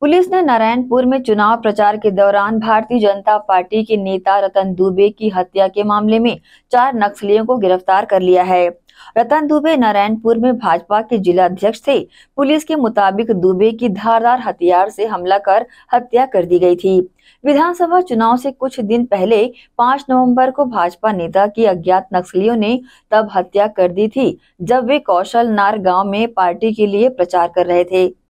police ने नारायणपुर में चुनाव प्रचार के दौरान भारतीय जनता पार्टी के नेता रतन दुबे की हत्या के मामले में चार नक्सलियों को गिरफ्तार कर लिया है रतन दुबे नारायणपुर में भाजपा के जिला अध्यक्ष थे पुलिस के मुताबिक दुबे की धारदार हथियार से हमला कर हत्या कर दी गई थी विधानसभा चुनाव से कुछ दिन पहले 5 नवंबर को भाजपा नेता की अज्ञात नक्सलियों ने तब हत्या कर दी थी जब वे कौशल नार गाँव में पार्टी के लिए प्रचार कर रहे थे